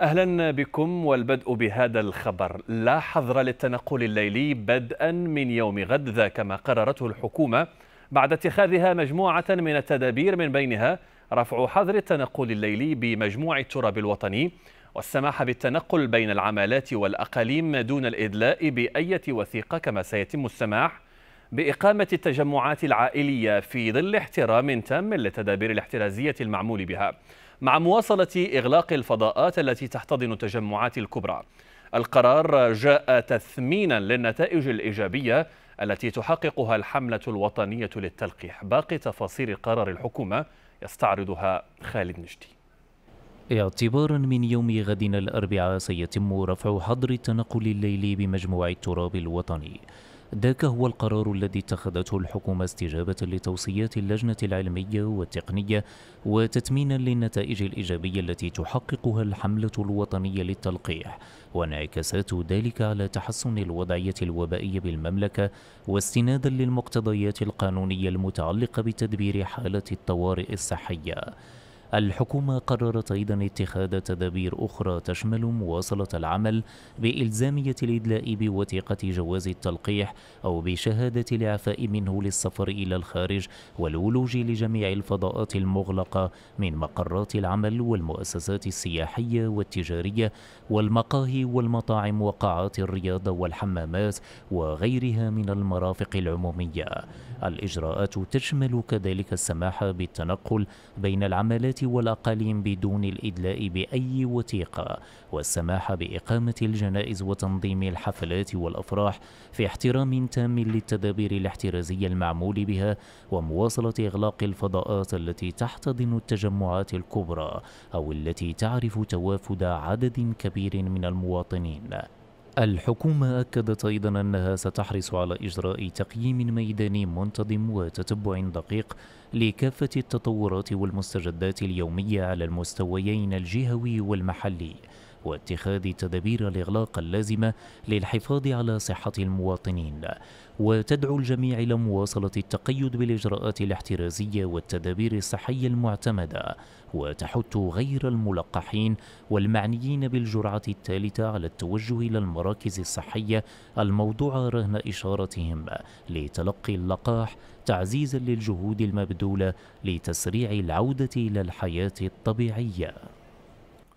أهلا بكم والبدء بهذا الخبر لا حظر للتنقل الليلي بدءا من يوم غد ذا كما قررته الحكومة بعد اتخاذها مجموعة من التدابير من بينها رفع حظر التنقل الليلي بمجموع التراب الوطني والسماح بالتنقل بين العمالات والأقاليم دون الإدلاء بأية وثيقة كما سيتم السماح بإقامة التجمعات العائلية في ظل احترام تام للتدابير الاحترازية المعمول بها مع مواصلة إغلاق الفضاءات التي تحتضن التجمعات الكبرى القرار جاء تثمينا للنتائج الإيجابية التي تحققها الحملة الوطنية للتلقيح باقي تفاصيل قرار الحكومة يستعرضها خالد نجدي اعتبارا من يوم غد الأربعاء سيتم رفع حظر التنقل الليلي بمجموع التراب الوطني ذاك هو القرار الذي اتخذته الحكومة استجابة لتوصيات اللجنة العلمية والتقنية وتتمينا للنتائج الإيجابية التي تحققها الحملة الوطنية للتلقيح وانعكاسات ذلك على تحسن الوضعية الوبائية بالمملكة واستنادا للمقتضيات القانونية المتعلقة بتدبير حالة الطوارئ الصحية الحكومة قررت أيضا اتخاذ تدابير أخرى تشمل مواصلة العمل بإلزامية الإدلاء بوثيقة جواز التلقيح أو بشهادة الإعفاء منه للسفر إلى الخارج والولوج لجميع الفضاءات المغلقة من مقرات العمل والمؤسسات السياحية والتجارية والمقاهي والمطاعم وقاعات الرياضة والحمامات وغيرها من المرافق العمومية الإجراءات تشمل كذلك السماح بالتنقل بين العملات ولا قليل بدون الإدلاء بأي وثيقة والسماح بإقامة الجنائز وتنظيم الحفلات والأفراح في احترام تام للتدابير الاحترازية المعمول بها ومواصلة إغلاق الفضاءات التي تحتضن التجمعات الكبرى أو التي تعرف توافد عدد كبير من المواطنين الحكومة أكدت أيضا أنها ستحرص على إجراء تقييم ميداني منتظم وتتبع دقيق لكافة التطورات والمستجدات اليومية على المستويين الجهوي والمحلي واتخاذ التدابير الإغلاق اللازمة للحفاظ على صحة المواطنين وتدعو الجميع إلى مواصلة التقيد بالإجراءات الاحترازية والتدابير الصحية المعتمدة وتحث غير الملقحين والمعنيين بالجرعة الثالثة على التوجه إلى المراكز الصحية الموضوعة رهن إشارتهم لتلقي اللقاح تعزيزا للجهود المبذولة لتسريع العودة إلى الحياة الطبيعية